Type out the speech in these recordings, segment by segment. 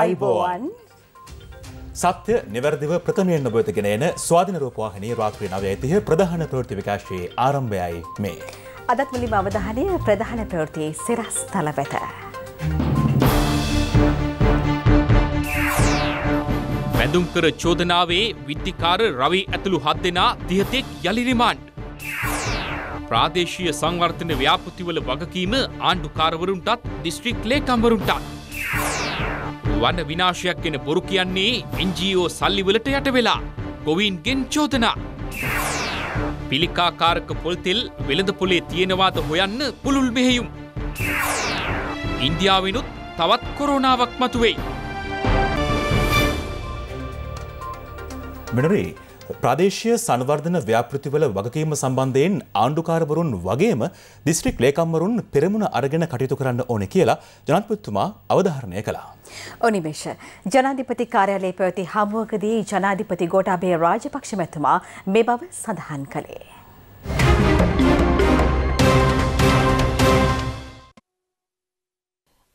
අයිබෝවන් සත්‍ය නිවැරදිව ප්‍රථමයෙන් ඔබතගෙන එන ස්වාධන රූපවාහනී රාත්‍රී නව ඇතිහ ප්‍රධාන ප්‍රෘති විකාශයේ ආරම්භයයි මේ. අදත් මුලිම අවධානය ප්‍රධාන ප්‍රවෘතියේ සිරස් තලපැත. වැඳුම්කර චෝදනාවේ විද්ධිකාර රවී ඇතුළු හත් දෙනා දිහතෙක් යළිරිමාන්ඩ්. ප්‍රාදේශීය සංවර්ධන ව්‍යාපෘතිවල වගකීම ආණ්ඩුකාරවරුන්ටත් දිස්ත්‍රික් ලේකම්වරුන්ටත්. වන විනාශයක් ගැන බොරු කියන්නේ එන්ජෝ සල්ලිවලට යට වෙලා ගොවීන්ගෙන් චෝදනා. පිළිකාකාරක පොල්තෙල් වෙළඳ පොලේ තියෙනවාද හොයන්න පුළුල් මෙහෙයුම්. ඉන්දියාවෙනුත් තවත් කොරෝනාවක් මතුවෙයි. මෙනරේ ප්‍රදේශය සංවර්ධන ව්‍යාපෘතිවල වගකීම සම්බන්ධයෙන් ආණ්ඩුකාරවරුන් වගේම දිස්ත්‍රික් ලේකම්වරුන් පෙරමුණ අරගෙන කටයුතු කරන්න ඕන කියලා ජනත්පත්තුමා අවධාරණය කළා. ඔනිමේෂ ජනාධිපති කාර්යාලයේ පැවති හමුවකදී ජනාධිපති ගෝටාබේ රාජපක්ෂ මැතිතුමා මේ බව සඳහන් කළේ.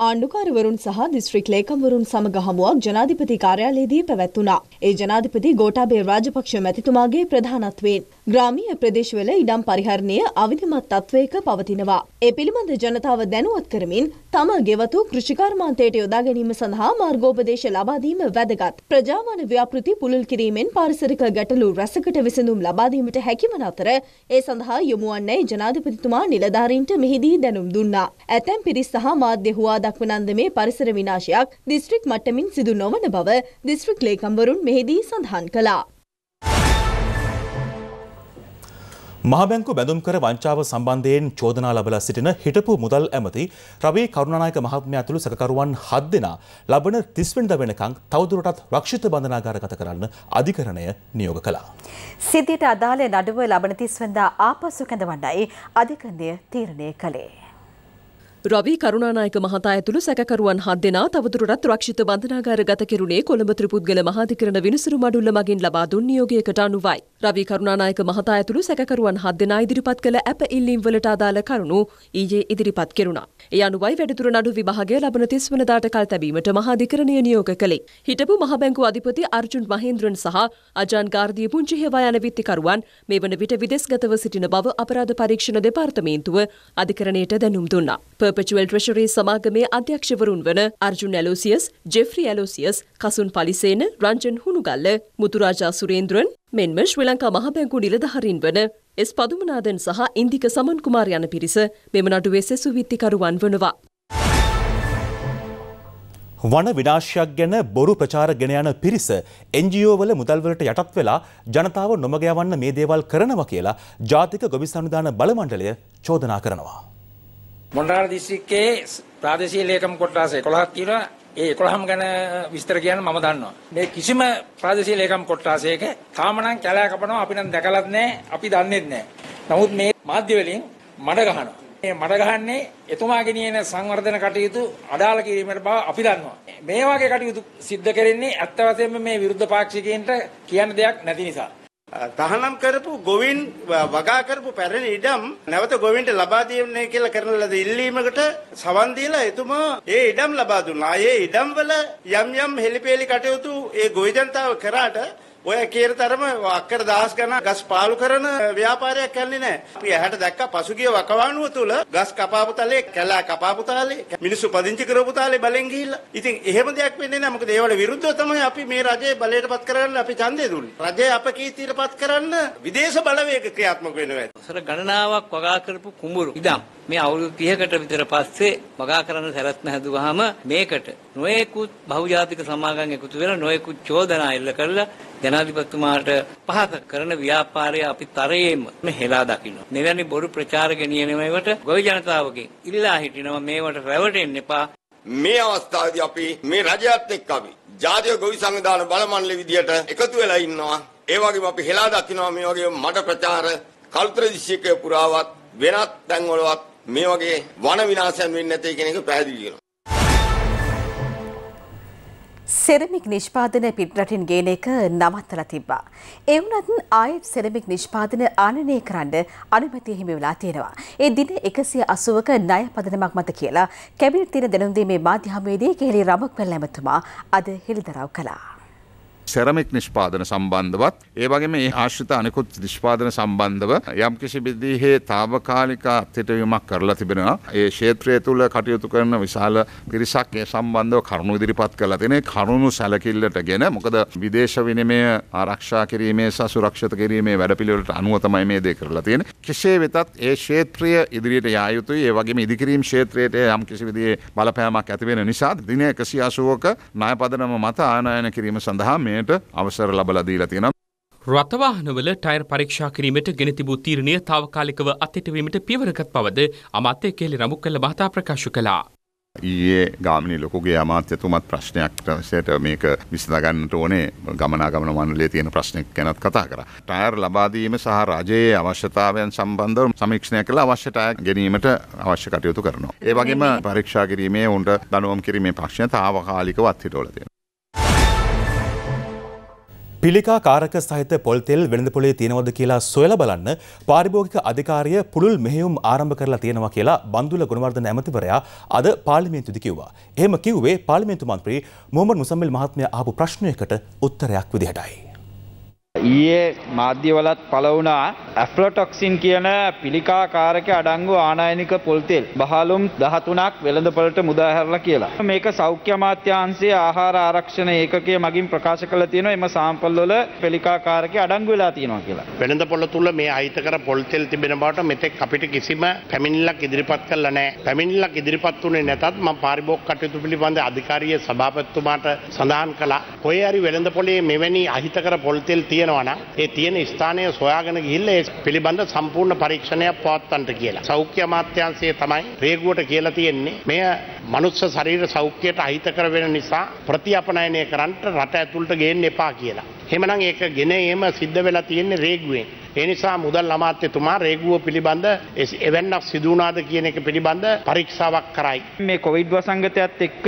ආණ්ඩුකාරවරුන් සහ දිස්ත්‍රික් ලේකම්වරුන් සමග හමුවක් ජනාධිපති කාර්යාලයේදී පැවැත්වුණා. ඒ ජනාධිපති ගෝඨාභය රාජපක්ෂ මැතිතුමාගේ ප්‍රධානත්වයෙන් ග්‍රාමීය ප්‍රදේශවල ඉඩම් පරිහරණය අවිධමත් තත්ත්වයක පවතිනවා. ඒ පිළිබඳ ජනතාව දැනුවත් කරමින් තම ගෙවතු කෘෂිකර්මාන්තයට යොදා ගැනීම සඳහා මාර්ගෝපදේශ ලබා දීම වැදගත්. ප්‍රජාවන ව්‍යාපෘති පුළුල් කිරීමෙන් පාරිසරික ගැටලු රැසකට විසඳුම් ලබා දීමට හැකිවන අතර ඒ සඳහා යොමු වන්නේ ජනාධිපතිතුමා නිලධාරීන්ට මෙහිදී දැනුම් දුන්නා. ඇතැම් පිරිස් සහ මාධ්‍ය හුවා දක්වනන්දමේ පරිසර විනාශයක් දිස්ත්‍රික් මට්ටමින් සිදු නොවන බව දිස්ත්‍රික් ලේකම්වරුන් මෙහිදී සඳහන් කළා. මහබැංකු බැඳුම් කර වංචාව සම්බන්ධයෙන් චෝදනා ලබලා සිටින හිටපු මුදල් ඇමති රවී කරුණානායක මහත්මයා ඇතුළු සැකකරුවන් හත් දෙනා ලබන තිස්වෙනිදා වෙනකන් තවදුරටත් රක්ෂිත බන්ධනාගාරගත කරන්න අධිකරණය නියෝග කළා. සිද්ධියට අදාළ නඩුව ලබන තිස්වෙනිදා ආපසු කැඳවන්නයි අධිකරණය තීරණය කළේ. රවී කරුණානායක මහතා ඇතුළු සැකකරුවන් හත් දෙනා තවදුරටත් රක්ෂිත බන්ධනාගාර ගත කෙරුණේ කොළඹ ත්‍රිපුද්ගල මහාධිකරණ විනිසුරු මඩුල්ල මගින් ලබා දුන් නියෝගයකට අනුවයි. රවී කරුණානායක මහතා ඇතුළු සැකකරුවන් හත් දෙනා ඉදිරිපත් කළ ඇප ඉල්ලීම් වලට අදාළ කරුණු ඊයේ ඉදිරිපත් කෙරුණා. ඒ අනුවයි වැඩිදුර නඩු විභාගය ලබන 30 වෙනිදාට කල් තැබීමට මහාධිකරණය නියෝග කළේ. හිටපු මහබැංකු අධිපති අර්ජුන් මහේන්ද්‍රන් සහ අජාන් ගාර්දිය පුංචිහෙවා යන විත්තිකරුවන් මේ වන විට විදෙස්ගතව සිටින බව අපරාධ පරීක්ෂණ දෙපාර්තමේන්තුව අධිකරණයට දැනුම් දුන්නා. පර්පචුවල් ට්‍රෙෂරී සමාගමේ අධ්‍යක්ෂවරුන් වන අර්ජුන් ඇලෝසියස්, ජෙෆ්රි ඇලෝසියස්, කසුන් පලිසේන, රංජන් හුණුගල්ල, මුතුරාජා සුරේන්ද්‍රන්, මෙන්ම ශ්‍රී ලංකා මහ බැංකු නිලධාරීන් වන එස් පදුමනාදන් සහ ඉන්දික සමන් කුමාර් යන පිරිස මෙම නඩුවේ සෙසුවිත්තිකරුවන් වනවා. වන විනාශයක් ගැන බොරු ප්‍රචාර ගෙන යන පිරිස NGO වල මුදල්වලට යටත් වෙලා ජනතාව නොමග යවන්න මේ දේවල් කරනවා කියලා ජාතික ගොවි සංවිධාන බල මණ්ඩලය චෝදනා කරනවා. මොණ්ඩාර දිස්ත්‍රික්කයේ ප්‍රාදේශීය ලේකම් කොට්ටාස 11ක් තියෙනවා. ඒ 11ම ගැන විස්තර කියන්න මම දන්නවා. මේ කිසිම ප්‍රාදේශීය ලේකම් කොට්ටාසයක තාම නම් කැලෑ කපනවා අපි නම් දැකලත් නැහැ, අපි දන්නේත් නැහැ. නමුත් මේ මාධ්‍ය වලින් මඩ ගහනවා. මේ මඩ ගහන්නේ එතුමා ගෙනියන සංවර්ධන කටයුතු අඩාල කිරීමට බව අපි දන්නවා. මේ වගේ කටයුතු සිද්ධ කරන්නේ ඇත්ත වශයෙන්ම මේ විරුද්ධ පාක්ෂිකයන්ට කියන දෙයක් නැති නිසා. තහනම් කරපු ගොවින් වගා කරපු පැරණි ඉඩම් නැවත ගොවින්ට ලබා දෙන්නේ කියලා කරන ලද ඉල්ලීමකට සවන් දීලා එතුමා ඒ ඉඩම් ලබා දුන්නා. ඒ ඉඩම් වල යම් යම් හෙලිපෙලි කටයුතු ඒ ගොවි ජනතාව කරාට ඔය කියන තරම අක්කර දහස් ගණන් ගස් පාලු කරන ව්‍යාපාරයක් කන්නේ නැහැ. අපි ඇහැට දැක්කා පසුගිය වකවානුව තුල ගස් කපාපු තලේ, කැලා කපාපු තලේ, මිනිස්සු පදිංචි කරපු තලේ බලෙන් ගිහිල්ලා. ඉතින් එහෙම දෙයක් වෙන්නේ නැහැ. මොකද ඒවට විරුද්ධව තමයි අපි මේ රජයේ බලයටපත් කරන්න අපි ඡන්දය දුන්නේ. රජය අපකීර්තියටපත් කරන්න විදේශ බලවේග ක්‍රියාත්මක වෙනවා. සර ගණනාවක් වගා කරපු කුඹුරු. ඉදම් මේ අවුරුදු 30කට විතර පස්සේ වගා කරන්න සැලැස්ම හැදුවාම මේකට නොයෙකුත් බහුජාතික සමාගම් එකතු වෙලා නොයෙකුත් චෝදනා එල්ල කරලා ජනාධිපතිතුමාට පහත කරන ව්‍යාපාරය අපි තරයේම හෙලා දකිනවා. මෙවැනි බොරු ප්‍රචාර ගෙනියනවට ගොවි ජනතාවගෙන් ඉල්ලා හිටිනවා මේවට රැවටෙන්න එපා. මේ අවස්ථාවේදී අපි මේ රජයත් එක්ක අපි ජාතික ගොවි සංවිධාන බලමණ්ඩල විදියට එකතු වෙලා ඉන්නවා. ඒ වගේම අපි හෙලා දකිනවා මේ වගේ මඩ ප්‍රචාර කල්තර දිස්ත්‍රික්කය පුරාවත් වෙනත් තැන්වලවත් මේ වගේ වන විනාශයන් වෙන්නේ නැtei කියන එක පැහැදිලි කරනවා. සෙරමික් නිෂ්පාදන පිටරටින් ගේන එක නවත්තලා තිබ්බා. ඒ වුණත් ආයෙත් සෙරමික් නිෂ්පාදන ආනයනය කරන්න අනුමැතිය හිමි වෙලා තියෙනවා. ඒ දින 180ක ණය පදනමක් මත කියලා කැබිනට් තියෙන දැනුම් දීමේ මාධ්‍ය හමුවේදී කෙහෙලි රමක් පැල්ලැමතුමා අද හෙළිදරව් කළා. සෙරමික් නිෂ්පාදන සම්බන්ධවත් ඒ වගේම ඒ ආශ්‍රිත අනිකුත් නිෂ්පාදන සම්බන්ධව යම් කිසි විදිහේ తాවකාලික අත්හිටවීමක් කරලා තිබෙනවා. ඒ ක්ෂේත්‍රය තුළ කටයුතු කරන විශාල පිරිසක් ඒ සම්බන්ධව කරුණු ඉදිරිපත් කරලා තියෙන කරුණු සැලකිල්ලටගෙන මොකද විදේශ විනිමය ආරක්ෂා කිරීමේ සහ සුරක්ෂිත කිරීමේ වැඩපිළිවෙලට අනුව තමයි මේ දේ කරලා තියෙන්නේ. කෙසේ වෙතත් ඒ ක්ෂේත්‍රය ඉදිරියට යා යුතුයි. ඒ වගේම ඉදිකිරීම් ක්ෂේත්‍රයට යම් කිසි විදිහේ බලපෑමක් ඇති වෙන නිසා දින 180ක ණය පදනම මත ආනයන කිරීම සඳහා මේ කිරීමට අවසර ලබලා දීලා තියෙනවා. රථවාහනවල ටයර් පරීක්ෂා කිරීමට ගෙන තිබූ තීරණය తాවකාලිකව අත්හිටුවීමට පියවරකට පවද අමාත්‍ය කේලි රමුක්කල්ල මහතා ප්‍රකාශ කළා. ඊයේ ගාමිණී ලොකුගේ අමාත්‍යතුමත් ප්‍රශ්නයක් විශේෂයට මේක විසඳගන්නට ඕනේ ගමනාගමන මණ්ඩලයේ තියෙන ප්‍රශ්නයක් ගැනත් කතා කරා. ටයර් ලබා දීම සහ රජයේ අවශ්‍යතාවයන් සම්බන්ධව සමීක්ෂණය කළ අවශ්‍ය ටයර් ගැනීමට අවශ්‍ය කටයුතු කරනවා. ඒ වගේම පරීක්ෂා කිරීමේ උන්ට දනුවම් කිරීමේ ප්‍රශ්න తాවකාලිකව අත්හිටවලා තියෙනවා. පිළිකා කාරක සහිත පොල්තෙල් වෙළඳපොලේ තියෙනවද කියලා සොයලා බලන්න පාරිභෝගික අධිකාරිය පුළුල් මෙහෙයුම් ආරම්භ කරලා තියෙනවා කියලා බන්දුල ගුණවර්ධන ඇමතිවරයා අද පාර්ලිමේන්තුවේදී කිව්වා. එහෙම කිව්වේ පාර්ලිමේන්තු මන්ත්‍රී මොහොමඩ් මුසම්මිල් මහත්මයා අහපු ප්‍රශ්නයකට උත්තරයක් විදිහටයි. ඊයේ මාධ්‍යවලත් පළ වුණා ඇෆ්ලොටොක්සින් කියන පිළිකාකාරක අඩංගු ආනයනික පොල්තෙල් බහලුම් 13ක් වෙළඳපොළට මුදා හැරලා කියලා. මේක සෞඛ්‍ය අමාත්‍යාංශයේ ආහාර ආරක්ෂණ ඒකකය මගින් ප්‍රකාශ කළ තියෙනවා එම සාම්පල් වල පිළිකාකාරක අඩංගු වෙලා තියෙනවා කියලා. වෙළඳපොළ තුල මේ අහිතකර පොල්තෙල් තිබෙන බවට මෙතෙක් අපිට කිසිම පැමිණිල්ලක් ඉදිරිපත් කළා නැහැ. පැමිණිල්ලක් ඉදිරිපත් වුණේ නැතත් මම පාරිභෝග කටයුතු පිළිබඳ අධිකාරියේ සභාපතිතුමාට සඳහන් කළා. කොහේ හරි වෙළඳපොළේ මෙවැනි අහිතකර පොල්තෙල් තියෙන තියෙනවා ඒ තියෙන ස්ථානය සොයාගෙන ගිහිල්ල ඒ පිළිබඳ සම්පූර්ණ පරීක්ෂණයක් පවත්වන්නට කියලා. සෞඛ්‍ය අමාත්‍යාංශය තමයි රේගුවට කියලා තියෙන්නේ. මෙය මනුස්ස ශරීර සෞඛ්‍යයට අහිතකර වෙන නිසා ප්‍රතිඅපනයනය කරන්නට රට ඇතුළට ගේන්න එපා කියලා. එහෙමනම් ඒක ගෙන එහෙම සිද්ධ වෙලා තියෙන්නේ රේගුවෙන්. ඒ නිසා මුදල් අමාත්‍යතුමා රේගුව පිළිබඳ එවැන්නක් සිදුනාද කියන එක පිළිබඳ පරීක්ෂාවක් කරයි. මේ කොවිඩ් වසංගතයත් එක්ක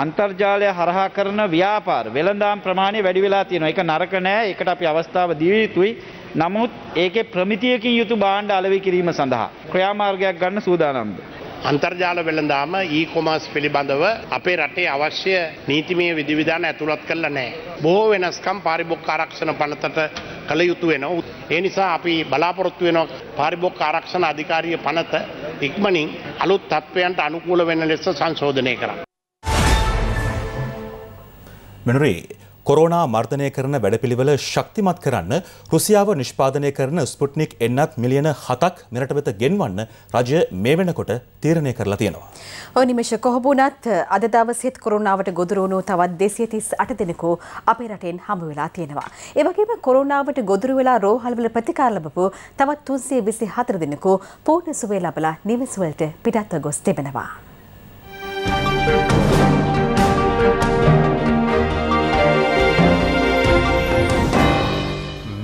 අන්තර්ජාලය හරහා කරන ව්‍යාපාර වෙළඳාම් ප්‍රමාණය වැඩි වෙලා තියෙනවා. ඒක නරක නෑ. ඒකට අපි අවස්ථාව දිය යුතුයි. නමුත් ඒකේ ප්‍රමිතියකින් යුතු භාණ්ඩ අලෙවි කිරීම සඳහා ක්‍රියාමාර්ගයක් ගන්න සූදානම්ද. අන්තර්ජාල වෙළඳාම ඊකොමස් පිළිබඳව අපේ රටේ අවශ්‍ය නීතිමය විධවිධාන ඇතුළත් කරලා නෑ. බොහෝ වෙනස්කම් පාරිභොක්ක ආරක්ෂණ පනතට කළ යුතු වෙන. ඒ නිසා අපි බලාපොරොත්තු වෙන පාරිභොක්ක ආරක්ෂණ අධිකාරිය පනත ඉක්මනින් අලුත් තත්ත්වයන්ට අනුකූල වෙන ලෙස සංශෝධනය කරන්න. මෙනුරේ කොරෝනා මර්ධනය කරන වැඩපිළිවෙල ශක්තිමත් කරන්න රුසියාව නිෂ්පාදනය කරන ස්පුට්නික් එන්නත් මිලියන හතක් මෙරට වෙත ගෙන්වන්න රජය මේ වෙනකොට තීරණය කරලා තියෙනවා. ඔය නිමේෂ කොහොමුණත් අද දවසෙත් කොරෝනාවට ගොදුරු වුණු තවත් 238 දෙනෙකු අපේ රටෙන් හමු වෙලා තියෙනවා. ඒ වගේම කොරෝනාවට ගොදුරු වෙලා රෝහල්වල ප්‍රතිකාර ලැබපු තවත් 324 දෙනෙකු පූර්ණ සුවය ලබලා නිවෙස් වලට පිටත්ව ගොස් තිබෙනවා.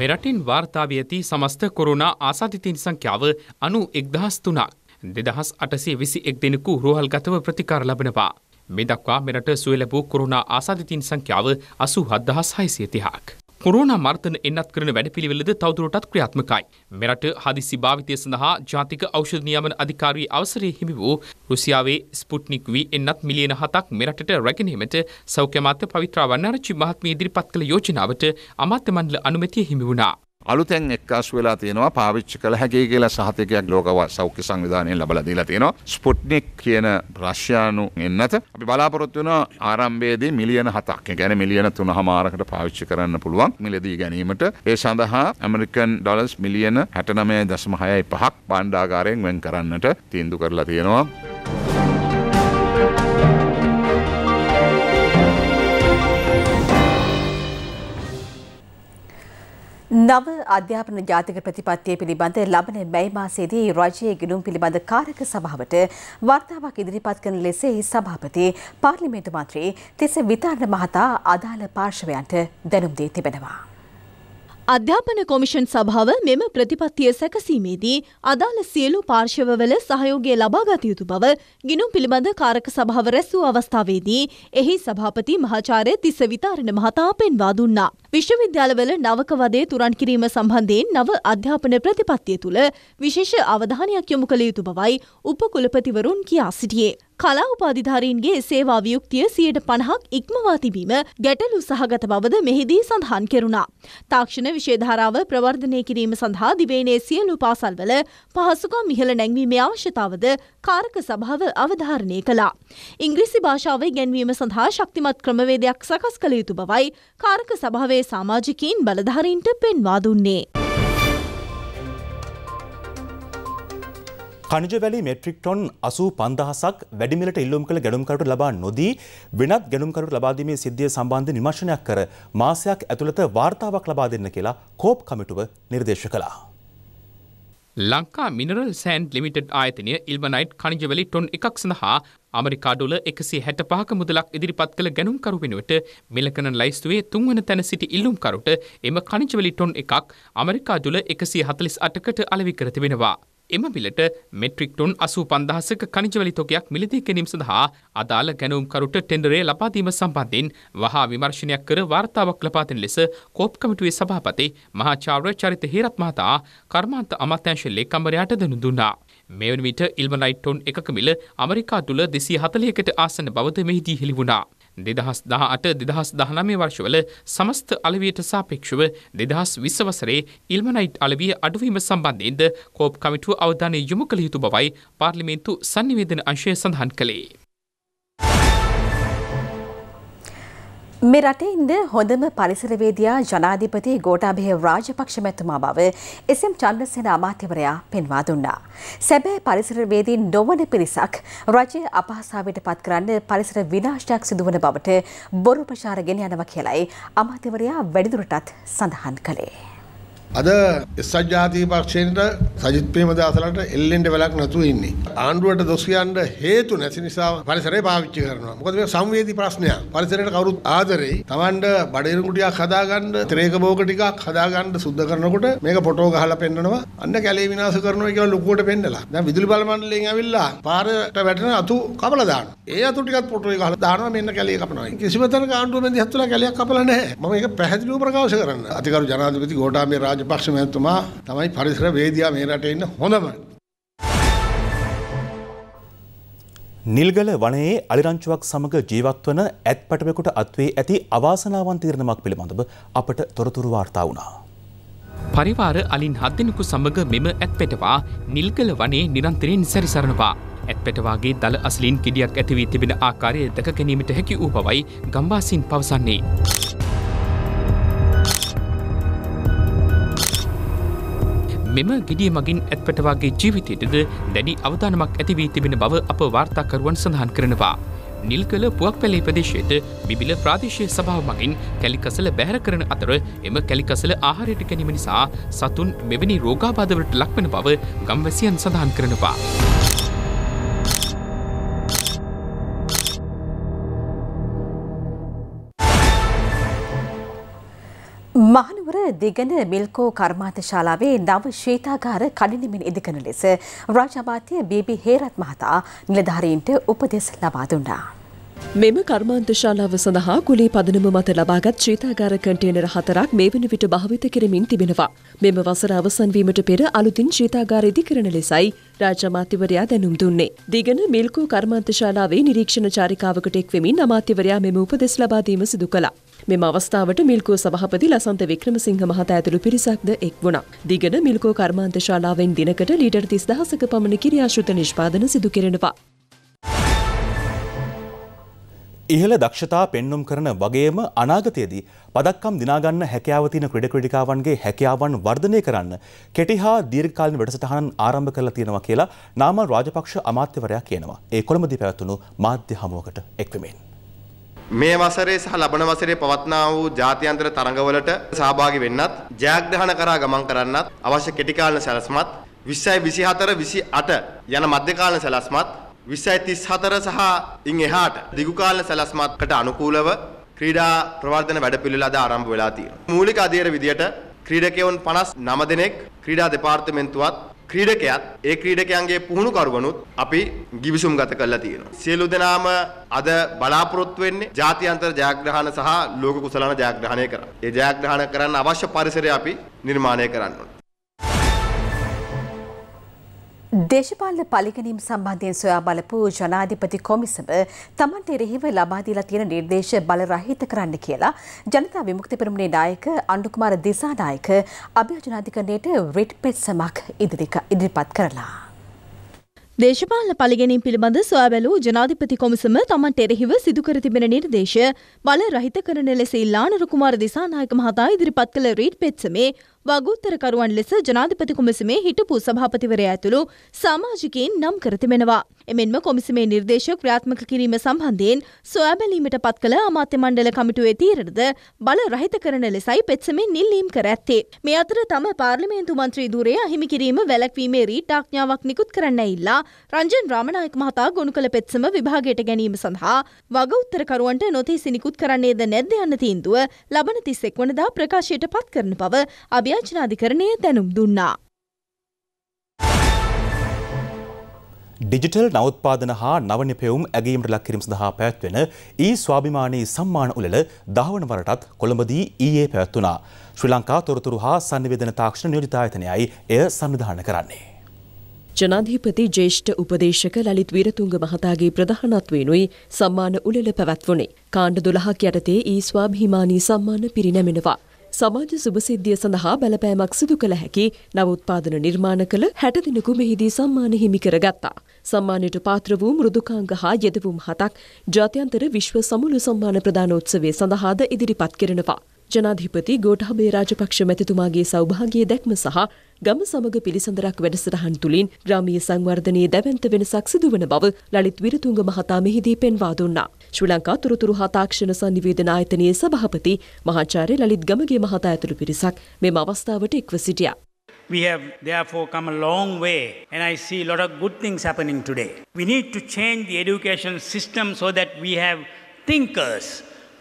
මෙරටින් වාර්තාාව ඇති සමස්ත කොරුණා ආසාධිතින් සංඛ්‍යාව අනු එක්දහස් තුනක් දෙදහස් අටසේ විසි එක් දෙනෙකු රෝහල් ගතව ප්‍රතිකාර ලබනවා. මෙදක්වා මෙරට සුවලබූ කොරුණා ආසාධිතින් සංඛ්‍යාව අසු හද්දහස් හයිසිය තිහාක්. කොරෝනා මර්තන එන්නත් කරන වැඩපිළිවෙලද තවදුරටත් ක්‍රියාත්මකයි. මෙරට හදිසි භාවිතය සඳහා ජාතික ඖෂධ නියමන අධිකාරී අවසරය හිමි වූ රුසියාවේ ස්පුට්නික් වී එන්නත් මිලියන හතක් මෙරටට රැගෙනීමට සෞඛ්‍ය මාත්‍ය පවිත්‍රා වන්නාරච්චි මහත්මිය ඉදිරිපත් කළ යෝජනාවට අමාත්‍ය මණ්ඩල අනුමැතිය හිමි වුණා. අලුතැන් එක්කාස් වෙලා තියෙනවා පාවිච්චි කළ හැගේ කියලා සහතිකයක් ලෝකව සෞඛ්‍ය සංවිධානයෙන් ලබල දීලා තියෙනවා ස්පුට්නික් කියන රශ්යානු එන්නත අපි බලාපොරොත්තු වෙන ආරම්භයේදී මිලියන හතක් ගැන මිලියන තුන හමාරකට පාවිච්චි කරන්න පුළුවන් මිලදී ගැනීමට ඒ සඳහා ඇමරිකන් ඩොලස් මිලියන හැටනමය දශමහයයි පහක් බණ්ඩාගාරයෙන් වෙන් කරන්නට තීන්දු කරලා තියෙනවා. අධ්‍යාපන ජාතික ප්‍රතිපත්තිය පිළිබඳ ලබන මැයි මාසයේදී රජයේ ගිණුම් පිළිබඳ කාරක සභාවට වර්තාවක් ඉදිරිපත් කරන ලෙස එහි සභාපති පාර්ලිමේන්තු මන්ත්‍රී තිස්ස විතාන මහතා අදාළ පාර්ශවයන්ට දැනුම් දී තිබෙනවා. අධ්‍යාපන කොමිෂන් සභාව මෙම ප්‍රතිපත්තිය සැකසීමේදී අදාළ සියලු පාර්ශවවල සහයෝගය ලබාගත යුතු බව ගිනුම් පිළිබඳ කාරක සභාව රැස්වූ අවස්ථාවේදී එහි සභාපති මහාචාර්ය තිස්ස විතාරණ මහතා පෙන්වා දුන්නා. විශ්වවිද්‍යාලවල නවක වදේ තුරන් කිරීම සම්බන්ධයෙන් නව අධ්‍යාපන ප්‍රතිපත්තිය තුළ විශේෂ අවධානයක් යොමු කළ යුතු බවයි උපකුලපතිවරුන් කියා සිටියේ. කලා උපාධිධාරීන්ගේ සේවා වියුක්තිය සියයට පණහක් ඉක්මවා තිබීම ගැටලු සහගත බවද මෙහිදී සඳහන් කෙරුණා. තාක්ෂණ විශේධාරාව ප්‍රවර්ධනය කිරීම සඳහා දිවයිනේ සියලු පාසල්වල පහසුකම් ඉහළ නැංවීමේ අවශ්‍යතාවද කාරක සභාව අවධාරණය කළා. ඉංග්‍රීසි භාෂාව ඉගැන්වීම සඳහා ශක්තිමත් ක්‍රමවේදයක් සකස් කළ යුතු බවයි කාරක සභාවේ සාමාජිකීන් බලධාරීන්ට පෙන්වා දුන්නේ. කනිජවැලි මෙට්‍රික්ටොන් අසූ පන්දහසක් වැඩිමිලට ඉල්ලුම් කළ ගැනුම්කරුට ලබා නොදී වෙනත් ගැනුම්කරුට ලබාදීමේ සිද්ධිය සම්බන්ධ නිමර්ශනයක් කර මාසයක් ඇතුළත වාර්තාවක් ලබා දෙන්න කියලා කෝප් කමිටුව නිර්දේශ කළා. ලංකා මිනරල් සෑන්් ලිමිටඩ් ආයතනය ඉල්මනයිට් කනිජවලි ටොන් එකක් සඳහා අමරිකා ඩොල එකසේ හැට පහක මුදලක් ඉදිරිපත් කළ ගැනුම්කරු වෙනුවට මෙලකන ලයිස්තුවේ තුන්වන තැන සිටි ඉල්ලුම්කරුට එම කනිජවලි ටොන් එකක් අමරිකා ඩොල එකසේ හතලිස් අටකට අලවි කර තිබෙනවා. එම මිලට මෙට්‍රික් ටොන් 85000ක කනිජවලි තොගයක් මිලදී ගැනීම සඳහා අදාළ ගැණුම්කරුට ටෙන්ඩරේ ලබා දීම සම්බන්ධයෙන් වහා විමර්ශනයක් කර වාර්තාවක් ලබා දෙන ලෙස කෝප් කමිටුවේ සභාපති මහාචාර්ය චරිත හේරත් මහතා කර්මාන්ත අමාත්‍යාංශ ලේකම්වරයාට දනු දුන්නා. මෙවන විට ඉල්මනයිට් ටොන් එකක මිල ඇමරිකා තුල 240කට ආසන්න බවද මෙහිදී හෙළි වුණා. දෙදහස් දහ අට දෙදහස් දහනමේ වර්ෂවල සමස්ත අලවියට සාපේක්ෂව දෙදහස් විසවසරේ ඉල්මනයිට් අලවිය අඩුවීම සම්බන්ධයෙන්ද කෝප් කමිටුව අවධානය යොමු කළ යුතු බවයි පාර්ලිමේන්තු සන්නිවේදන අංශය සඳහන් කළේ. මේ රටේ ඉඳ හොඳම පරිසරවේදියා ජනාධිපති ගෝඨාභය රාජපක්ෂ මැතිතුමා බව එස්.එම්. චන්ද්‍රසේන අමාත්‍යවරයා පෙන්වා දුන්නා. සැබෑ පරිසරවේදී නොවන පිරිසක් රජය අපහසුතාවයට පත් කරන්න පරිසර විනාශයක් සිදුවන බවට බොරු ප්‍රචාර ගෙන යනවා කියලයි අමාත්‍යවරයා වැඩිදුරටත් සඳහන් කළේ. අද එස්සත් ජාතික පක්ෂයට සජිත් ප්‍රේමදාසලට එල්ලෙන්න වෙලක් නැතුව ඉන්නේ. ආණ්ඩුවට දොස් කියන්න හේතු නැති නිසා පරිසරය පාවිච්චි කරනවා. මොකද මේ සංවේදී ප්‍රශ්නයක්. පරිසරයට කවුරුත් ආදරෙයි. Tamanට බඩේරු කුටියක් හදාගන්න, ත්‍රේක බෝක ටිකක් හදාගන්න සුද්ධ කරනකොට මේක ෆොටෝ ගහලා පෙන්නනවා. අන්න කැලේ විනාශ කරනවා කියලා ලොකුවට පෙන්නලා. දැන් විදුලි බල මණ්ඩලයෙන් ඇවිල්ලා පාරට වැටෙන අතු කපලා දානවා. ඒ අතු ටිකත් ෆොටෝ එක ගහලා දානවා මෙන්න කැලේ කපනවා. කිසිම තැනක ආණ්ඩුව මෙන් දිහත් තුලා කැලයක් කපලා නැහැ. මම ඒක පැහැදිලිව ප්‍රකාශ කරන්න. අතිගරු ජනාධිපති ගෝඨාභය රාජ රාජපක්ෂ මැතිතුමා තමයි පරිසර වේදියා මේ රටේ ඉන්න හොඳම නිල්ගල වනයේ අලිරංචුවක් සමග ජීවත්වන ඇත් පැටවෙකුට අත්වේ ඇති අවාසනාවන් තීරණමක් පිළිබඳව අපට තොරතුරු වාර්තා වුණා. පරිවාර අලින් හත්දෙනෙකු සමග මෙම ඇත් පැටවා නිල්ගල වනේ නිරන්තරයෙන් සැරිසරනවා. ඇත් පැටවාගේ දළ අසලින් කිඩියක් ඇතිවී තිබෙන ආකාරය දැක ගැනීමට හැකි වූ බවයි ගම්බාසින් පවසන්නේ. මෙම ගෙඩිය මගින් ඇත්පටවාගේ ජීවිතයටද දැඩි අවධානමක් ඇතිවී තිබෙන බව අප වාර්තාකරුවන් සඳහන් කරනවා. නිල්කල පුවක් පැලේ ප්‍රදේශයට බිබිල ප්‍රාදේශය සභාව මගින් කැලිකසල බැහර කරන අතර එම කැලිකසල ආහාරයට කැනීම නිසා සතුන් මෙවැනි රෝගාබාධවලට ලක්වන බව ගම්වැසියන් සඳහන් කරනවා. දිගන මිල්කෝ කර්මාන්ත ශාලාවේ නව ශ්‍රීතාගාර කඩිනමින් ඉදිකන ලෙස රාජමාත්‍ය බීබී හේරත් මහතා නිලධාරීන්ට උපදෙස් ලබා දුන්නා. මෙම කර්මාන්තශාලාව සඳහා කුලී පදනම මත ලබාගත් ශීතාගාර කන්ටේනර හතරක් මේ වන විට භාවිත කරමින් තිබෙනවා. මෙම වසර අවසන්වීමට පෙර අලුතින් ශීතාගාර ඉදිකරන ලෙසයි රාජ්‍ය අමාත්‍යවරයා දැනුම් දුන්නේ. දිගන මිල්කෝ කර්මාන්තශාලාවේ නිරීක්ෂණ චාරිකාවකට එක්වෙමින් අමාත්‍යවරයා මෙම උපදෙස් ලබා දීම සිදු කළා. මෙම අවස්ථාවට මිල්කෝ සභාපති ලසන්ත වික්‍රමසිංහ මහතා ඇතුළු පිරිසක්ද එක් වුණා. දිගන මිල්කෝ කර්මාන්තශාලාවෙන් දිනකට ලීටර් 30000ක පමණ කිරියාශුත නිෂ්පාදන සිදු කෙරෙනවා. ඉහළ දක්ෂතා පෙන්නුම් කරන වගේම අනාගතයේදී පදක්කම් දිනාගන්න හැකියාව තියෙන ක්‍රීඩ ක්‍රීඩිකාවන්ගේ හැකියාවන් වර්ධනය කරන්න කෙටි හා දීර්ඝකාලීන වැඩසටහන් ආරම්භ කරලා තියෙනවා කියලා නාමල් රාජපක්ෂ අමාත්‍යවරයා කියනවා. ඒ කොළඹදී පැවැත්වුණු මාධ්‍ය හමුවකට එක්වීමෙන්. මේ වසරේ සහ ලබන වසරේ පවත්නා වූ ජාත්‍යන්තර තරඟවලට සහභාගී වෙන්නත්, ජයග්‍රහණ කරා ගමන් කරන්නත් අවශ්‍ය කෙටි කාලීන සැලැස්මත් 2024 28 යන මධ්‍යකාලීන සැලැස්මත් 2034 සහ ඉන් එහාට දිගු කාල සැලැස්මකට අනුකූලව ක්‍රීඩා ප්‍රවර්ධන වැඩපිළිවෙල අද ආරම්භ වෙලා තියෙනවා. මූලික අධ්‍යයන විදියට ක්‍රීඩකයන් 59 දෙනෙක් ක්‍රීඩා දෙපාර්තමේන්තුවත් ක්‍රීඩකයත් ඒ ක්‍රීඩකයන්ගේ පුහුණු කරුවනුත් අපි ගිවිසුම් ගත කරලා තියෙනවා. සියලු දෙනාම අද බලාපොරොත්තු වෙන්නේ ජාත්‍යන්තර ජයග්‍රහණ සහ ලෝක කුසලාන ජයග්‍රහණය කරා. ඒ ජයග්‍රහණ කරන්න අවශ්‍ය පරිසරය අපි නිර්මාණය කරන්න දේශපාලන පලිගැනීම් සම්බන්ධයෙන් සොයා බලපු ජනාධිපති කොමිසම තමන්ට එරෙහිව ලබාදීලා තියෙන නිර්දේශ බලරහිත කරන්න කියලා ජනතා විමුක්ති පෙරමුණේ නායක අණ්ඩුකුමාර දිසානායක අභියෝජනාධිකරණයට රිට් පෙත්සමක් ඉදිරිපත් කරලා. දේශපාල පලිගෙනින් පිළිබඳ සොයාබැලූ ජනාධිපති කොමිසම තමන්ට එරෙහිව සිදුකර තිබෙන නිර්දේශ බල රහිත කරන ලෙස ඉල්ලාන රුකුමාර දිසානායක මහතා ඉදිරිපත් කළ රීට් පෙත්සමේ වගුත්තරකරුවන් ලෙස ජනාධිපති කොමිසමේ හිටපු සභාපතිවරයා ඇතුළු සාමාජිකයින් නම් කර තිබෙනවා. එමෙන්ම කොමිසමේ නිර්දේශ ක්‍රියාත්මක කිරීම සම්බන්ධයෙන් සොයා බැලීමට පත් කළ අමාත්‍ය මණ්ඩල කමිටුවේ තීරණද බල රහිත කරන ලෙසයි පෙත්සමෙන් නිල්ලීම් කර ඇත්තේ. මේ අතර තම පාර්ලිමේන්තු මන්ත්‍රී ධුරය අහිමි කිරීම වැළැක්වීමේ රීට් ආඥාවක් නිකුත් කරන්න ඉල්ලා රංජන් රාමනායක මහතා ගොනු කළ පෙත්සම විභාගයට ගැනීම සඳහා වගඋත්තරකරුවන්ට නොතිසි නිකුත් කරන්නේද නැද්ද යන්න තීන්දුව ලබන 31 වනදා ප්‍රකාශයට පත් කරන බව අභි ව්‍යාජනාධිකරණය දැනුම් දුන්නා. ඩිජිටල් නවත්පාදන හා නවනි පෙවුම් ඇගීමට ලක්කිරීම සඳහා පැවැත්වෙන ඒ ස්වාභිමානයේ සම්මාන උළෙල දහවන වරටත් කොළඹදී ඊයේ පැවැත්වුණා. ශ්‍රී ලංකා තොරතුරු හා සංනිවේදන තාක්ෂණ නියෝජිතායතනයයි එය සංවිධානය කරන්නේ. ජනාධීපති ජේෂ්ඨ උපදේශක ලලිත් වීරතුංග මහතාගේ ප්‍රධානත්වයෙනුයි සම්මාන උළෙල පැවැත්වුණේ. කාණ්ඩ 12ක් යටතේ ඊ ස්වාභිමානී සම්මාන පිරිනැමෙනවා. සමාජ සුභසිද්ධිය සඳහා බලපෑමක් සිදු කළ හැකි නවඋත්පාදන නිර්මාණ කළ හැට දෙනෙකු මෙහිදී සම්මාන හිමි කරගත්තා. සම්මානයට පාත්‍ර වූ මෘදුකාංග හා යෙදවුම් හතක් ජාත්‍යන්තර විශ්ව සමුළු සම්මාන ප්‍රදානෝත්සවය සඳහාද ඉදිරිපත් කරනවා. ජනාධිපති ගෝඨාභය රාජපක්ෂ මැතිතුමාගේ සෞභාගයේ දැක්ම සහ ගම සමග පිළිසඳරක් වැඩසටහන් තුළින් ග්‍රාමීය සංවර්ධනයේ දැවැන්ත වෙනසක් සිදුවන බව ලලිත් විරතුංග මහතා මෙහිදී පෙන්වා දුන්නා. ශ්‍රී ලංකා තුරතුරු හා තාක්ෂණ සංනිවේදන ආයතනයේ සභාපති මහාචාර්ය ලලිත් ගමගේ මහතා ඇතුළු පිරිසක් මෙම අවස්ථාවට එක්ව සිටියා. We have therefore come a long way and I see a lot of good things happening today. We need to change the education system so that we have thinkers,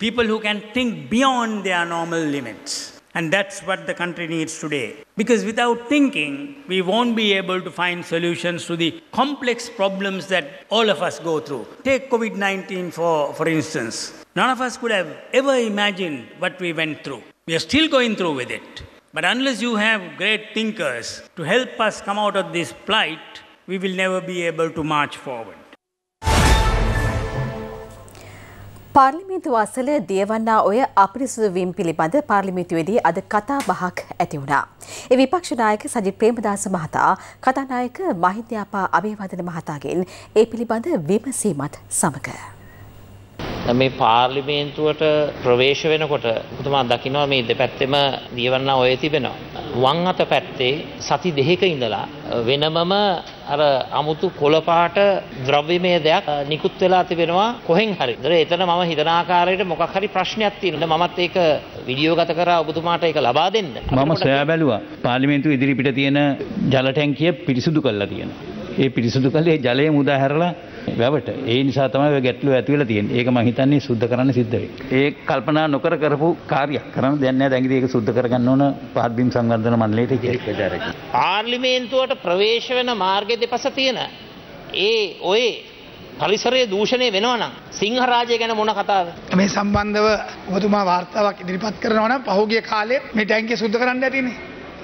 people who can think beyond their normal limits. And that's what the country needs today. Because without thinking, we won't be able to find solutions to the complex problems that all of us go through. Take COVID 19 for, for instance. None of us could have ever imagined what we went through. We are still going through with it. But unless you have great thinkers to help us come out of this plight, we will never be able to march forward. පාර්ලිමේන්තු අසල දියවන්නා ඔය අපිරිසුදු වීම පිළිබඳ පාර්ලිමේන්තුවේදී අද කතා බහක් ඇති වුණා. ඒ විපක්ෂ නායක සජිත් ප්‍රේමදාස මහතා කතානායක මහින්දයාපා අබේවදන මහතාගෙන් ඒ පිළිබඳ විමසීමත් සමග. මේ පාර්ලිමේන්තුවට ප්‍රවේශ වෙනකොට පුතුමා දකිනවා මේ දෙපැත්තෙම දියවන්නා ඔය තිබෙනවා. වං අත පැත්තේ සති දෙකක ඉඳලා වෙනමම අර අමුතු කොළපාට ද්‍රව්‍යමය දෙයක් නිකුත් වෙලා තිබෙනවා කොහෙන් හරි. දර එතන මම හිතන ආකාරයට මොකක් හරි ප්‍රශ්නයක් තියෙනවා. මමත් ඒක වීඩියෝ ගත කරා ඔබතුමාට ඒක ලබා දෙන්න. මම සොයා බැලුවා. පාර්ලිමේන්තුව ඉදිරිපිට තියෙන ජල ටැංකිය පිරිසිදු කරලා තියෙනවා. ඒ පිරිසිදු කළේ ජලය මුදා හැරලා වැවට ඒ නිසා තමයි ගැටලු ඇතිවල තියෙන ඒක මහිතන්නේ සුද්ධ කරන්න සිද්ධවේ. ඒ කල්පනා නොකර කරපු කාරයක් කරන දැන්න දැඟිද ඒක සුද්ධ කරගන්න ඕන පාත්බිම් සංවර්ධන මණ්ඩලයට කියලාජාරක. පාර්ලිමේන්තුවට ප්‍රවේශ වෙන මාර්ගය දෙපස තියෙන ඒ ඔය පරිසරයේ දූෂණය වෙනවනම් සිංහරාජය ගැන මොන කතාවද මේ සම්බන්ධව ඔබතුමා වාර්තාවක් ඉදිරිපත් කරනවා නම් පහුගිය කාලේ මේ ටැංකිය සුද්ධ කරන්න ඇතිනේ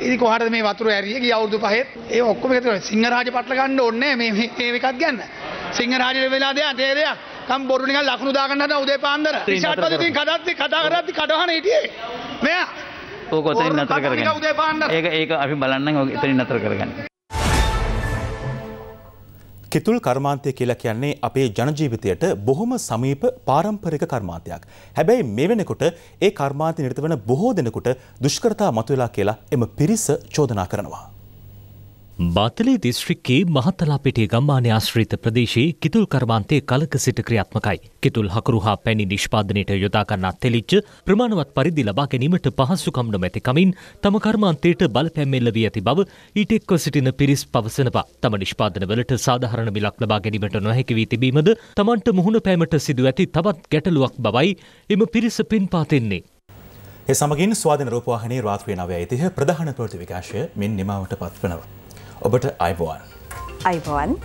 ඉදි කොහට මේ වතුර ඇරිය ගිය අවුරුදු පහේ ඒ ඔක්කොම එකතු කරලා සිංහරාජ පටල ගන්න ඕනේ මේ මේකත් ගන්න සිංහරාජයට වෙලා දෙයක් ඒ දෙයක් කම් බොරු නිකන් ලකුණු දාගන්න හදන උදේ පාන්දර රිෂාඩ්පතිකින් කඩද්දි කතා කරද්දි කඩවහන හිටියේ මෙයා ඕක ඔතනින් නතර කරගන්න උදේ පාන්දර ඒක ඒක අපි බලන්නම් ඔක එතනින් නතර කරගන්න කිතුල් කර්මාන්තය කියලා කියන්නේ අපේ ජනජීවිතයට බොහොම සමීප පාරම්පරික කර්මාන්තයක්. හැබැයි මේ වෙනකොට ඒ කර්මාන්තය නිරත වන බොහෝ දෙනෙකුට දුෂ්කරතා මතුවෙලා කියලා එම පිරිස චෝදනා කරනවා. බාතලේ දිස්ශ්‍රික්කයේ මහත්තලාපිටිය ගම්මානය ආශ්‍රීත ප්‍රදේශයේ කිතුල් කර්මාන්තය කලක සිට ක්‍රියාත්මකයි. කිතුල් හකරු හා පැණි නිෂ්පාදනයට යොදාගන්නා තෙලිච්ච ප්‍රමාණවත් පරිදි ලබා ගැනීමට පහසුකම් නොමැතිකමින් තම කර්මාන්තයට බලපැම්මෙල්ල වී ඇති බව ඊට එක්ව සිටින පිරිස් පවසනවා. තම නිෂ්පාදනවලට සාධාරණ මිලක් ලබා ගැනීමට නොහැකි වී තිබීමද තමන්ට මුහුණ පෑමට සිදු ඇති තවත් ගැටලුවක් බවයි එම පිරිස පින් පාතෙන්නේ. එ සමගින් ස්වාධන රූපවාහනේ රාත්‍රිය නවය ඉතිහ ප්‍රධාන ප්‍රෘති විකාශය මෙන් නිමාවට පත්වනවා. ඔබට අයිබෝන්. අයිබෝන්.